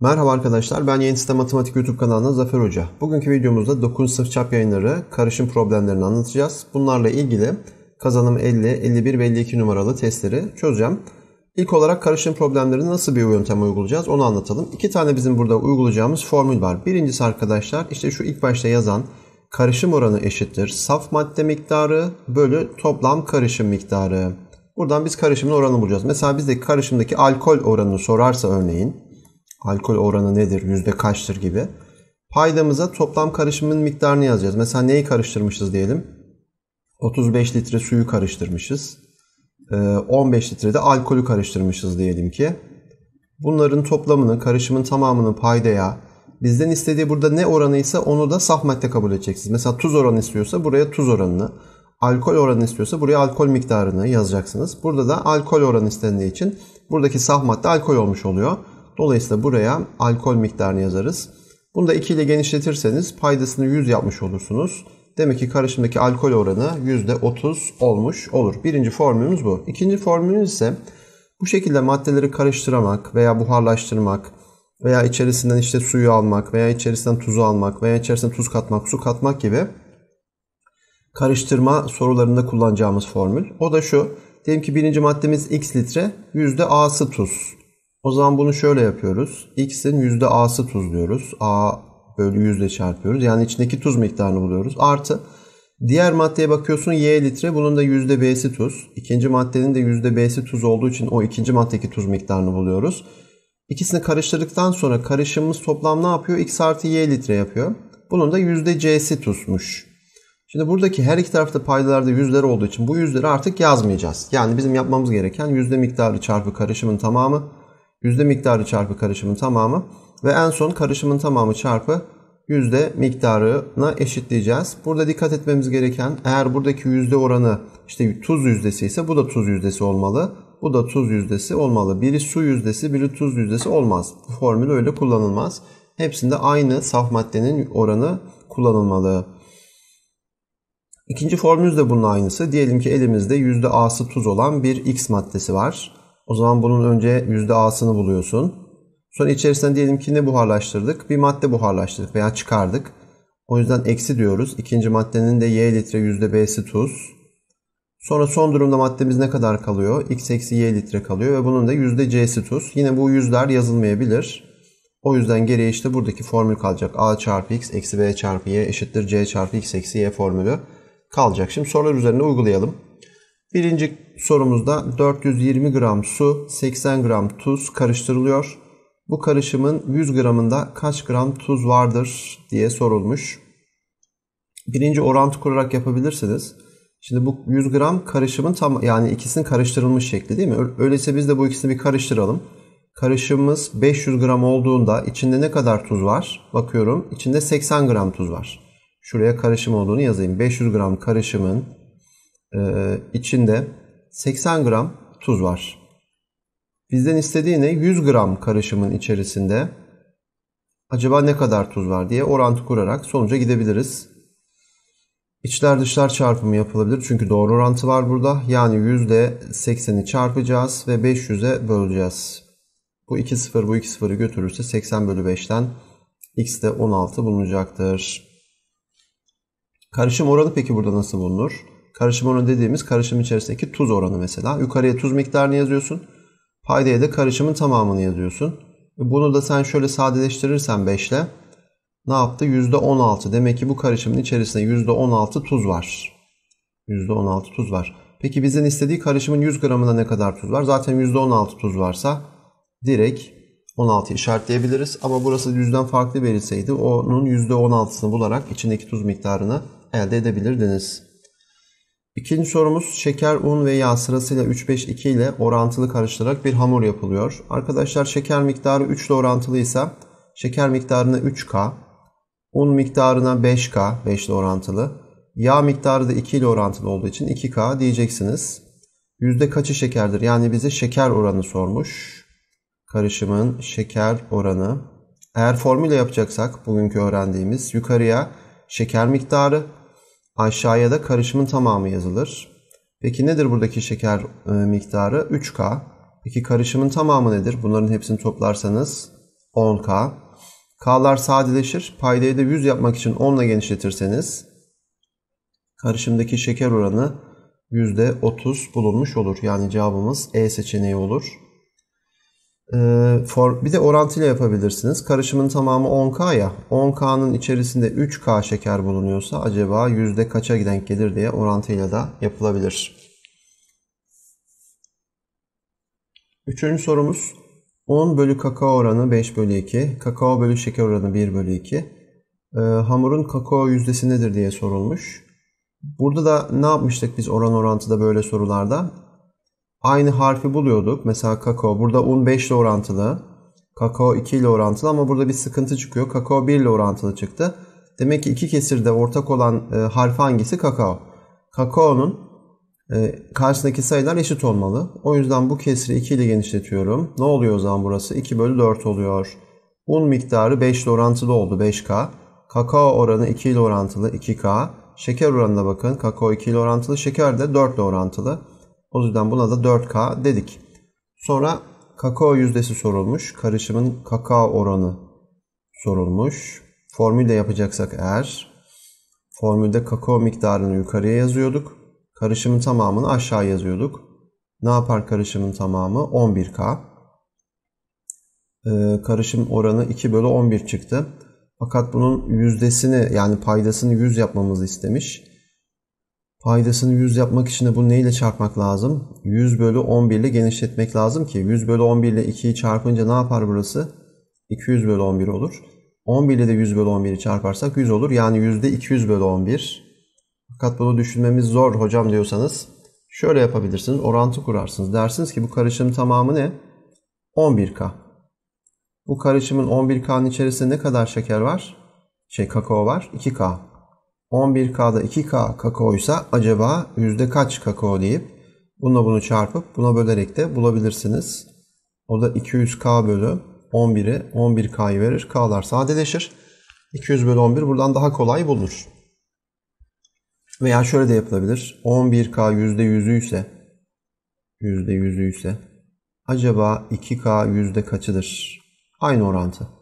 Merhaba arkadaşlar, ben Yeni Sistem Matematik YouTube kanalında Zafer Hoca. Bugünkü videomuzda 9. sınıf çap yayınları karışım problemlerini anlatacağız. Bunlarla ilgili kazanım 50, 51 ve 52 numaralı testleri çözeceğim. İlk olarak karışım problemlerini nasıl bir yöntem uygulayacağız onu anlatalım. İki tane bizim burada uygulayacağımız formül var. Birincisi arkadaşlar işte şu ilk başta yazan karışım oranı eşittir. Saf madde miktarı bölü toplam karışım miktarı. Buradan biz karışımın oranını bulacağız. Mesela bizdeki karışımdaki alkol oranını sorarsa örneğin alkol oranı nedir, yüzde kaçtır gibi. Paydamıza toplam karışımın miktarını yazacağız. Mesela neyi karıştırmışız diyelim. 35 litre suyu karıştırmışız. 15 ee, litre de alkolü karıştırmışız diyelim ki. Bunların toplamını, karışımın tamamını paydaya, bizden istediği burada ne oranıysa onu da saf madde kabul edeceksiniz. Mesela tuz oranı istiyorsa buraya tuz oranını, alkol oranı istiyorsa buraya alkol miktarını yazacaksınız. Burada da alkol oranı istendiği için buradaki saf madde alkol olmuş oluyor. Dolayısıyla buraya alkol miktarını yazarız. Bunu da 2 ile genişletirseniz paydasını 100 yapmış olursunuz. Demek ki karışımdaki alkol oranı %30 olmuş olur. Birinci formülümüz bu. İkinci formülümüz ise bu şekilde maddeleri karıştıramak veya buharlaştırmak veya içerisinden işte suyu almak veya içerisinden tuzu almak veya içerisine tuz katmak, su katmak gibi karıştırma sorularında kullanacağımız formül. O da şu. Diyelim ki birinci maddemiz x litre, yüzde a'sı tuz. O zaman bunu şöyle yapıyoruz. X'in yüzde A'sı tuzluyoruz. A bölü yüzde çarpıyoruz. Yani içindeki tuz miktarını buluyoruz. Artı diğer maddeye bakıyorsun Y litre. Bunun da yüzde B'si tuz. İkinci maddenin de yüzde B'si tuz olduğu için o ikinci maddeki tuz miktarını buluyoruz. İkisini karıştırdıktan sonra karışımımız toplam ne yapıyor? X artı Y litre yapıyor. Bunun da yüzde C'si tuzmuş. Şimdi buradaki her iki tarafta paydalarda yüzler olduğu için bu yüzleri artık yazmayacağız. Yani bizim yapmamız gereken yüzde miktarı çarpı karışımın tamamı yüzde miktarı çarpı karışımın tamamı ve en son karışımın tamamı çarpı yüzde miktarına eşitleyeceğiz. Burada dikkat etmemiz gereken eğer buradaki yüzde oranı işte tuz yüzdesi ise bu da tuz yüzdesi olmalı. Bu da tuz yüzdesi olmalı. Biri su yüzdesi, biri tuz yüzdesi olmaz. Bu formül öyle kullanılmaz. Hepsinde aynı saf maddenin oranı kullanılmalı. İkinci formülümüz de bunun aynısı. Diyelim ki elimizde yüzde A'sı tuz olan bir X maddesi var. O zaman bunun önce yüzde A'sını buluyorsun. Sonra içerisinden diyelim ki ne buharlaştırdık? Bir madde buharlaştırdık veya çıkardık. O yüzden eksi diyoruz. İkinci maddenin de Y litre yüzde B'si tuz. Sonra son durumda maddemiz ne kadar kalıyor? X eksi Y litre kalıyor ve bunun da yüzde C'si tuz. Yine bu yüzler yazılmayabilir. O yüzden geriye işte buradaki formül kalacak. A çarpı X eksi B çarpı Y eşittir C çarpı X eksi Y formülü kalacak. Şimdi sorular üzerine uygulayalım. Birinci sorumuzda 420 gram su, 80 gram tuz karıştırılıyor. Bu karışımın 100 gramında kaç gram tuz vardır diye sorulmuş. Birinci orantı kurarak yapabilirsiniz. Şimdi bu 100 gram karışımın tam yani ikisinin karıştırılmış şekli değil mi? Öyleyse biz de bu ikisini bir karıştıralım. Karışımımız 500 gram olduğunda içinde ne kadar tuz var? Bakıyorum içinde 80 gram tuz var. Şuraya karışım olduğunu yazayım. 500 gram karışımın e, içinde 80 gram tuz var. Bizden istediği ne? 100 gram karışımın içerisinde acaba ne kadar tuz var diye orantı kurarak sonuca gidebiliriz. İçler dışlar çarpımı yapılabilir çünkü doğru orantı var burada. Yani %80'i çarpacağız ve 500'e böleceğiz. Bu 2 sıfır bu 2 sıfırı götürürse 80 bölü 5'ten x de 16 bulunacaktır. Karışım oranı peki burada nasıl bulunur? Karışım oranı dediğimiz karışım içerisindeki tuz oranı mesela. Yukarıya tuz miktarını yazıyorsun. Paydaya da karışımın tamamını yazıyorsun. E, bunu da sen şöyle sadeleştirirsen 5 ile ne yaptı? %16. Demek ki bu karışımın içerisinde %16 tuz var. %16 tuz var. Peki bizden istediği karışımın 100 gramında ne kadar tuz var? Zaten %16 tuz varsa direkt 16 işaretleyebiliriz. Ama burası yüzden farklı verilseydi onun %16'sını bularak içindeki tuz miktarını elde edebilirdiniz. İkinci sorumuz şeker, un ve yağ sırasıyla 3-5-2 ile orantılı karıştırarak bir hamur yapılıyor. Arkadaşlar şeker miktarı 3 ile orantılıysa şeker miktarına 3K, un miktarına 5K 5 ile orantılı, yağ miktarı da 2 ile orantılı olduğu için 2K diyeceksiniz. Yüzde kaçı şekerdir? Yani bize şeker oranı sormuş. Karışımın şeker oranı. Eğer formüle yapacaksak bugünkü öğrendiğimiz yukarıya şeker miktarı Aşağıya da karışımın tamamı yazılır. Peki nedir buradaki şeker e, miktarı? 3K. Peki karışımın tamamı nedir? Bunların hepsini toplarsanız 10K. K'lar sadeleşir. Paydayı da 100 yapmak için 10 ile genişletirseniz karışımdaki şeker oranı %30 bulunmuş olur. Yani cevabımız E seçeneği olur. Ee, for, bir de orantıyla yapabilirsiniz. Karışımın tamamı 10K ya. 10K'nın içerisinde 3K şeker bulunuyorsa acaba yüzde kaça denk gelir diye orantıyla da yapılabilir. Üçüncü sorumuz 10 bölü kakao oranı 5 bölü 2. Kakao bölü şeker oranı 1 bölü 2. Ee, hamurun kakao yüzdesi nedir diye sorulmuş. Burada da ne yapmıştık biz oran orantıda böyle sorularda? aynı harfi buluyorduk. Mesela kakao. Burada un 5 ile orantılı. Kakao 2 ile orantılı ama burada bir sıkıntı çıkıyor. Kakao 1 ile orantılı çıktı. Demek ki iki kesirde ortak olan e, harf hangisi? Kakao. Kakao'nun e, karşısındaki sayılar eşit olmalı. O yüzden bu kesri 2 ile genişletiyorum. Ne oluyor o zaman burası? 2 bölü 4 oluyor. Un miktarı 5 ile orantılı oldu 5K. Kakao oranı 2 ile orantılı 2K. Şeker oranına bakın. Kakao 2 ile orantılı. Şeker de 4 ile orantılı. O yüzden buna da 4K dedik. Sonra kakao yüzdesi sorulmuş. Karışımın kakao oranı sorulmuş. Formülde yapacaksak eğer formülde kakao miktarını yukarıya yazıyorduk. Karışımın tamamını aşağı yazıyorduk. Ne yapar karışımın tamamı? 11K. Ee, karışım oranı 2 bölü 11 çıktı. Fakat bunun yüzdesini yani paydasını 100 yapmamızı istemiş. Paydasını 100 yapmak için de bunu neyle çarpmak lazım? 100 bölü 11 ile genişletmek lazım ki 100 bölü 11 ile 2'yi çarpınca ne yapar burası? 200 bölü 11 olur. 11 ile de 100 bölü 11'i çarparsak 100 olur. Yani yüzde %200 bölü 11. Fakat bunu düşünmemiz zor hocam diyorsanız şöyle yapabilirsiniz. Orantı kurarsınız. Dersiniz ki bu karışım tamamı ne? 11K. Bu karışımın 11K'nın içerisinde ne kadar şeker var? Şey kakao var. 2K. 11K'da 2K kakaoysa acaba yüzde kaç kakao deyip bununla bunu çarpıp buna bölerek de bulabilirsiniz. O da 200K bölü 11'i 11K'yı verir. K'lar sadeleşir. 200 bölü 11 buradan daha kolay bulunur. Veya şöyle de yapılabilir. 11K %100'ü ise %100'ü ise acaba 2K yüzde kaçıdır? Aynı orantı.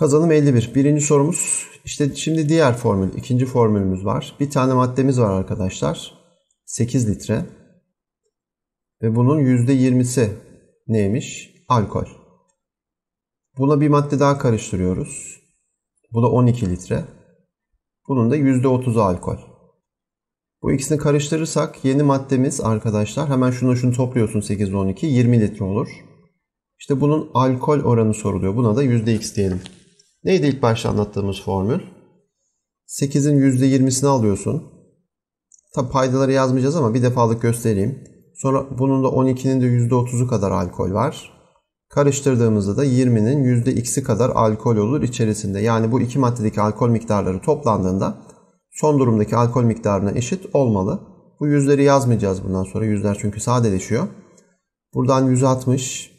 Kazanım 51. Birinci sorumuz. İşte şimdi diğer formül, ikinci formülümüz var. Bir tane maddemiz var arkadaşlar. 8 litre. Ve bunun %20'si neymiş? Alkol. Buna bir madde daha karıştırıyoruz. Bu da 12 litre. Bunun da %30'u alkol. Bu ikisini karıştırırsak yeni maddemiz arkadaşlar hemen şunu şunu topluyorsun 8 12 20 litre olur. İşte bunun alkol oranı soruluyor. Buna da %x diyelim. Neydi ilk başta anlattığımız formül? 8'in %20'sini alıyorsun. Tabi paydaları yazmayacağız ama bir defalık göstereyim. Sonra bunun da 12'nin de %30'u kadar alkol var. Karıştırdığımızda da 20'nin %x'i kadar alkol olur içerisinde. Yani bu iki maddedeki alkol miktarları toplandığında son durumdaki alkol miktarına eşit olmalı. Bu yüzleri yazmayacağız bundan sonra. Yüzler çünkü sadeleşiyor. Buradan 160,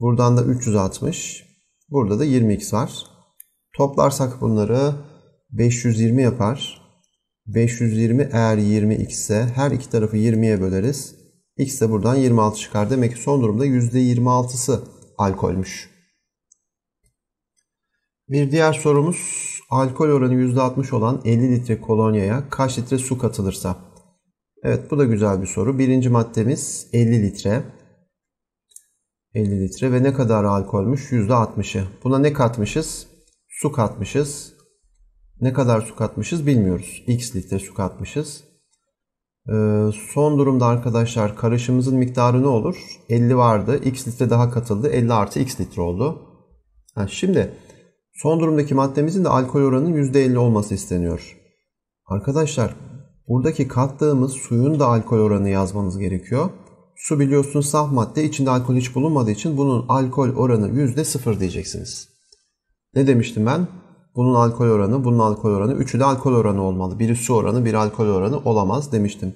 buradan da 360, Burada da 20x var. Toplarsak bunları 520 yapar. 520 eğer 20 ise her iki tarafı 20'ye böleriz. X de buradan 26 çıkar. Demek ki son durumda %26'sı alkolmüş. Bir diğer sorumuz alkol oranı %60 olan 50 litre kolonyaya kaç litre su katılırsa? Evet bu da güzel bir soru. Birinci maddemiz 50 litre. 50 litre ve ne kadar alkolmüş? %60'ı. Buna ne katmışız? Su katmışız. Ne kadar su katmışız bilmiyoruz. X litre su katmışız. Ee, son durumda arkadaşlar karışımımızın miktarı ne olur? 50 vardı. X litre daha katıldı. 50 artı X litre oldu. şimdi son durumdaki maddemizin de alkol oranının %50 olması isteniyor. Arkadaşlar buradaki kattığımız suyun da alkol oranı yazmanız gerekiyor. Su biliyorsun saf madde içinde alkol hiç bulunmadığı için bunun alkol oranı yüzde sıfır diyeceksiniz. Ne demiştim ben? Bunun alkol oranı, bunun alkol oranı, üçü de alkol oranı olmalı. Biri su oranı, bir alkol oranı olamaz demiştim.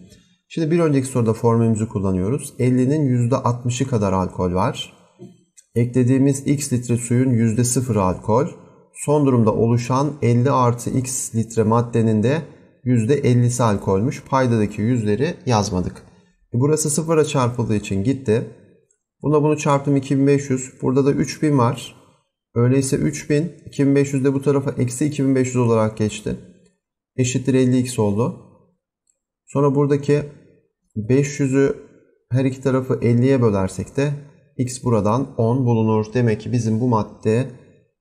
Şimdi bir önceki soruda formülümüzü kullanıyoruz. 50'nin %60'ı kadar alkol var. Eklediğimiz x litre suyun %0 alkol. Son durumda oluşan 50 artı x litre maddenin de %50'si alkolmüş. Paydadaki yüzleri yazmadık. E, burası sıfıra çarpıldığı için gitti. Buna bunu çarptım 2500. Burada da 3000 var. Öyleyse 3000, 2500 de bu tarafa eksi 2500 olarak geçti. Eşittir 50x oldu. Sonra buradaki 500'ü her iki tarafı 50'ye bölersek de x buradan 10 bulunur. Demek ki bizim bu madde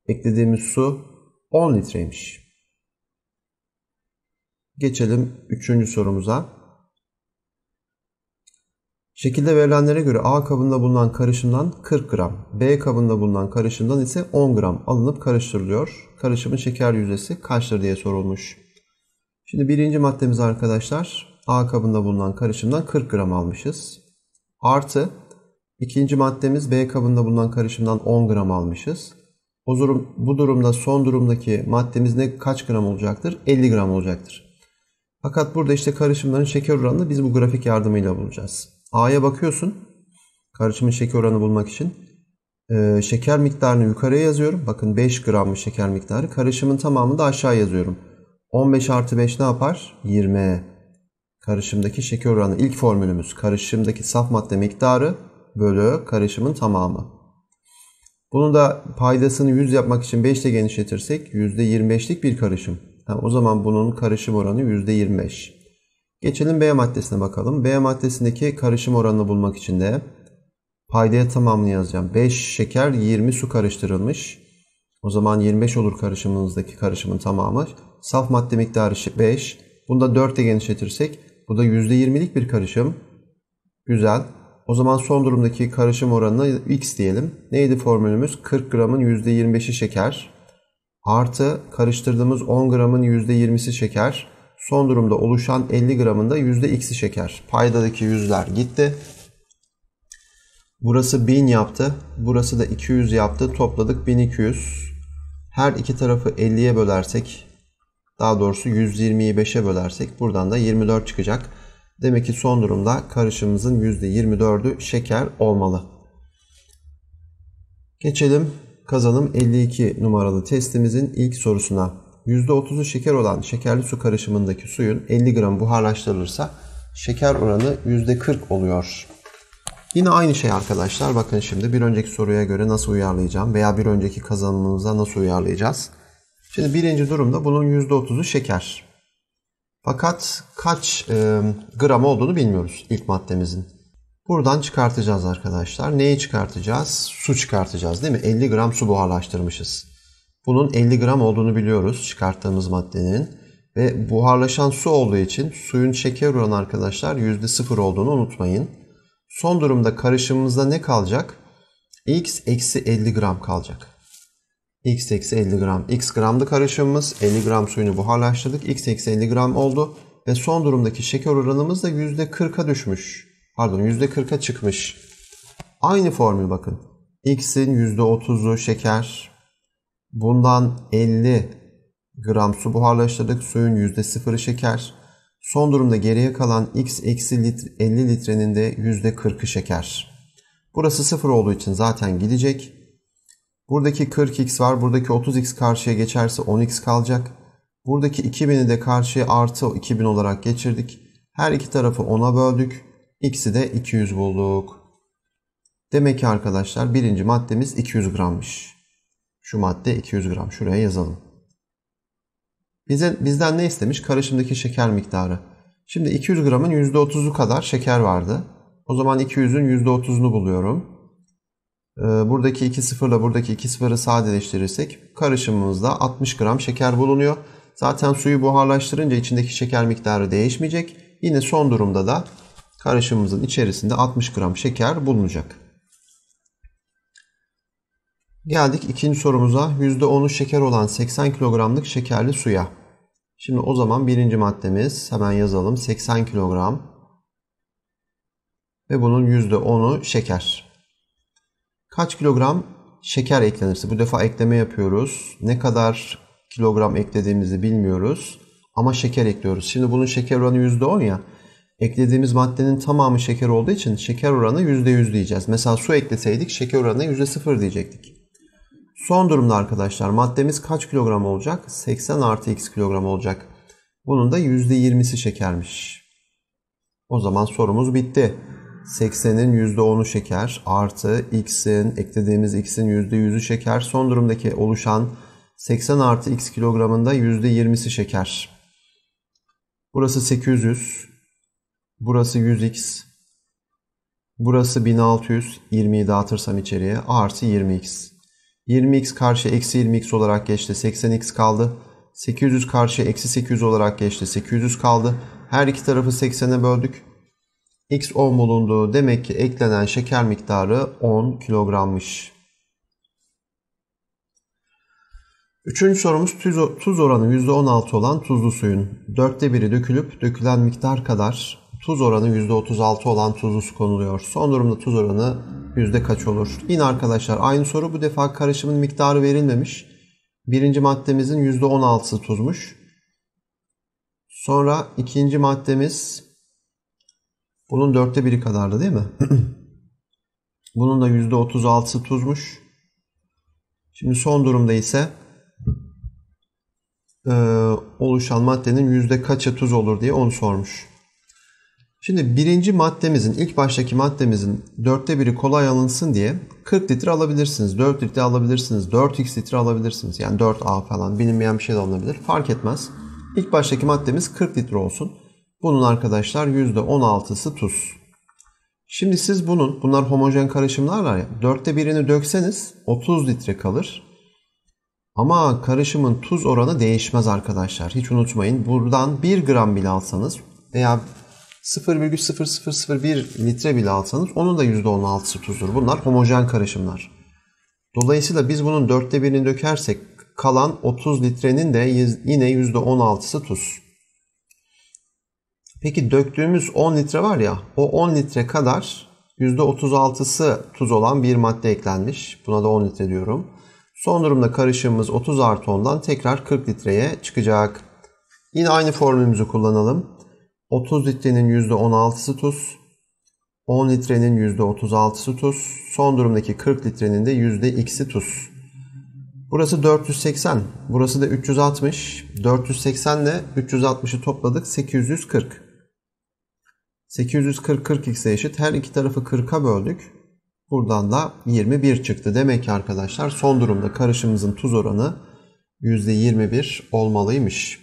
eklediğimiz su 10 litreymiş. Geçelim 3. sorumuza. Şekilde verilenlere göre A kabında bulunan karışımdan 40 gram, B kabında bulunan karışımdan ise 10 gram alınıp karıştırılıyor. Karışımın şeker yüzdesi kaçtır diye sorulmuş. Şimdi birinci maddemiz arkadaşlar A kabında bulunan karışımdan 40 gram almışız. Artı ikinci maddemiz B kabında bulunan karışımdan 10 gram almışız. O durum, bu durumda son durumdaki maddemiz ne kaç gram olacaktır? 50 gram olacaktır. Fakat burada işte karışımların şeker oranını biz bu grafik yardımıyla bulacağız. A'ya bakıyorsun. Karışımın şeker oranı bulmak için. Ee, şeker miktarını yukarıya yazıyorum. Bakın 5 grammış şeker miktarı. Karışımın tamamını da aşağı yazıyorum. 15 artı 5 ne yapar? 20. Karışımdaki şeker oranı ilk formülümüz. Karışımdaki saf madde miktarı bölü karışımın tamamı. Bunu da paydasını 100 yapmak için 5 ile genişletirsek %25'lik bir karışım. Yani o zaman bunun karışım oranı %25. Geçelim B maddesine bakalım. B maddesindeki karışım oranını bulmak için de paydaya tamamını yazacağım. 5 şeker 20 su karıştırılmış. O zaman 25 olur karışımımızdaki karışımın tamamı. Saf madde miktarı 5. Bunu da 4 ile genişletirsek bu da %20'lik bir karışım. Güzel. O zaman son durumdaki karışım oranına x diyelim. Neydi formülümüz? 40 gramın %25'i şeker. Artı karıştırdığımız 10 gramın %20'si şeker. Son durumda oluşan 50 gramında %x'i şeker. Paydadaki yüzler gitti. Burası 1000 yaptı. Burası da 200 yaptı. Topladık 1200. Her iki tarafı 50'ye bölersek daha doğrusu 120'yi 5'e bölersek buradan da 24 çıkacak. Demek ki son durumda karışımımızın %24'ü şeker olmalı. Geçelim kazanım 52 numaralı testimizin ilk sorusuna. %30'u şeker olan şekerli su karışımındaki suyun 50 gram buharlaştırılırsa şeker oranı %40 oluyor. Yine aynı şey arkadaşlar. Bakın şimdi bir önceki soruya göre nasıl uyarlayacağım veya bir önceki kazanımımıza nasıl uyarlayacağız? Şimdi birinci durumda bunun %30'u şeker. Fakat kaç e, gram olduğunu bilmiyoruz ilk maddemizin. Buradan çıkartacağız arkadaşlar. Neyi çıkartacağız? Su çıkartacağız değil mi? 50 gram su buharlaştırmışız. Bunun 50 gram olduğunu biliyoruz çıkarttığımız maddenin. Ve buharlaşan su olduğu için suyun şeker oranı arkadaşlar %0 olduğunu unutmayın. Son durumda karışımımızda ne kalacak? X eksi 50 gram kalacak. X eksi 50 gram. X gramlı karışımımız 50 gram suyunu buharlaştırdık. X eksi 50 gram oldu. Ve son durumdaki şeker oranımız da %40'a düşmüş. Pardon %40'a çıkmış. Aynı formül bakın. X'in %30'u şeker, Bundan 50 gram su buharlaştırdık. Suyun %0'ı şeker. Son durumda geriye kalan x eksi litre, 50 litrenin de %40'ı şeker. Burası 0 olduğu için zaten gidecek. Buradaki 40x var. Buradaki 30x karşıya geçerse 10x kalacak. Buradaki 2000'i de karşıya artı 2000 olarak geçirdik. Her iki tarafı 10'a böldük. X'i de 200 bulduk. Demek ki arkadaşlar birinci maddemiz 200 grammış. Şu madde 200 gram. Şuraya yazalım. Bize, bizden ne istemiş? Karışımdaki şeker miktarı. Şimdi 200 gramın %30'u kadar şeker vardı. O zaman 200'ün %30'unu buluyorum. Ee, buradaki 2 sıfırla buradaki 2 sıfırı sadeleştirirsek karışımımızda 60 gram şeker bulunuyor. Zaten suyu buharlaştırınca içindeki şeker miktarı değişmeyecek. Yine son durumda da karışımımızın içerisinde 60 gram şeker bulunacak. Geldik ikinci sorumuza. %10'u şeker olan 80 kilogramlık şekerli suya. Şimdi o zaman birinci maddemiz hemen yazalım. 80 kilogram ve bunun %10'u şeker. Kaç kilogram şeker eklenirse bu defa ekleme yapıyoruz. Ne kadar kilogram eklediğimizi bilmiyoruz ama şeker ekliyoruz. Şimdi bunun şeker oranı %10 ya. Eklediğimiz maddenin tamamı şeker olduğu için şeker oranı %100 diyeceğiz. Mesela su ekleseydik şeker oranı %0 diyecektik. Son durumda arkadaşlar maddemiz kaç kilogram olacak? 80 artı x kilogram olacak. Bunun da %20'si şekermiş. O zaman sorumuz bitti. 80'in %10'u şeker artı x'in eklediğimiz x'in %100'ü şeker. Son durumdaki oluşan 80 artı x kilogramında %20'si şeker. Burası 800. Burası 100x. Burası 1600. 20'yi dağıtırsam içeriye artı 20x. 20x karşı eksi 20x olarak geçti. 80x kaldı. 800 karşı eksi 800 olarak geçti. 800 kaldı. Her iki tarafı 80'e böldük. X 10 bulundu. Demek ki eklenen şeker miktarı 10 kilogrammış. Üçüncü sorumuz tuz, tuz oranı %16 olan tuzlu suyun dörtte biri dökülüp dökülen miktar kadar tuz oranı %36 olan tuzlu konuluyor. Son durumda tuz oranı yüzde kaç olur? Yine arkadaşlar aynı soru bu defa karışımın miktarı verilmemiş. Birinci maddemizin %16'sı tuzmuş. Sonra ikinci maddemiz bunun dörtte biri kadardı değil mi? bunun da %36'sı tuzmuş. Şimdi son durumda ise e, oluşan maddenin yüzde kaçı tuz olur diye onu sormuş. Şimdi birinci maddemizin, ilk baştaki maddemizin dörtte biri kolay alınsın diye 40 litre alabilirsiniz, 4 litre alabilirsiniz, 4x litre alabilirsiniz. Yani 4A falan bilinmeyen bir şey de alınabilir. Fark etmez. İlk baştaki maddemiz 40 litre olsun. Bunun arkadaşlar %16'sı tuz. Şimdi siz bunun, bunlar homojen karışımlarlar ya, dörtte birini dökseniz 30 litre kalır. Ama karışımın tuz oranı değişmez arkadaşlar. Hiç unutmayın. Buradan 1 gram bile alsanız veya 0,0001 litre bile alsanız onun da %16'sı tuzdur. Bunlar homojen karışımlar. Dolayısıyla biz bunun dörtte birini dökersek kalan 30 litrenin de yine %16'sı tuz. Peki döktüğümüz 10 litre var ya o 10 litre kadar %36'sı tuz olan bir madde eklenmiş. Buna da 10 litre diyorum. Son durumda karışımımız 30 artı 10'dan tekrar 40 litreye çıkacak. Yine aynı formülümüzü kullanalım. 30 litrenin %16'sı tuz, 10 litrenin %36'sı tuz, son durumdaki 40 litrenin de %2'si tuz. Burası 480, burası da 360. 480 ile 360'ı topladık 840. 840 40x'e eşit her iki tarafı 40'a böldük. Buradan da 21 çıktı. Demek ki arkadaşlar son durumda karışımımızın tuz oranı %21 olmalıymış.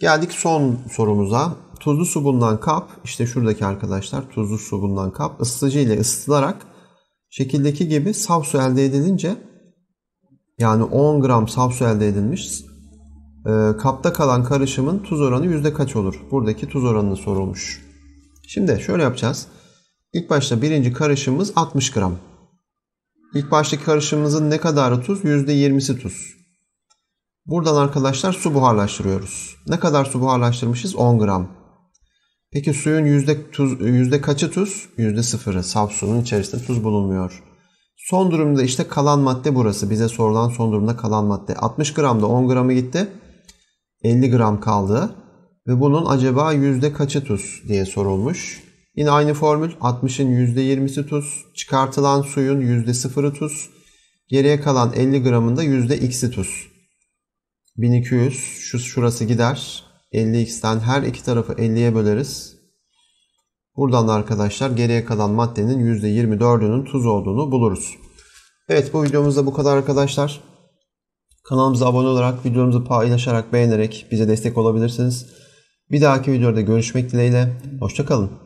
Geldik son sorumuza. Tuzlu su bundan kap, işte şuradaki arkadaşlar tuzlu su bundan kap ısıtıcı ile ısıtılarak şekildeki gibi saf su elde edilince yani 10 gram saf su elde edilmiş e, kapta kalan karışımın tuz oranı yüzde kaç olur? Buradaki tuz oranını sorulmuş. Şimdi şöyle yapacağız. İlk başta birinci karışımımız 60 gram. İlk baştaki karışımımızın ne kadarı tuz? Yüzde %20'si tuz. Buradan arkadaşlar su buharlaştırıyoruz. Ne kadar su buharlaştırmışız? 10 gram. Peki suyun yüzde, tuz, yüzde kaçı tuz? Yüzde sıfırı. Saf suyun içerisinde tuz bulunmuyor. Son durumda işte kalan madde burası. Bize sorulan son durumda kalan madde. 60 gramda 10 gramı gitti. 50 gram kaldı. Ve bunun acaba yüzde kaçı tuz diye sorulmuş. Yine aynı formül 60'ın %20'si tuz, çıkartılan suyun yüzde sıfırı tuz, geriye kalan 50 gramında yüzde %x'i tuz. 1200 şu şurası gider. 50x'ten her iki tarafı 50'ye böleriz. Buradan arkadaşlar geriye kalan maddenin %24'ünün tuz olduğunu buluruz. Evet bu videomuzda bu kadar arkadaşlar. Kanalımıza abone olarak, videomuzu paylaşarak, beğenerek bize destek olabilirsiniz. Bir dahaki videoda görüşmek dileğiyle. Hoşçakalın.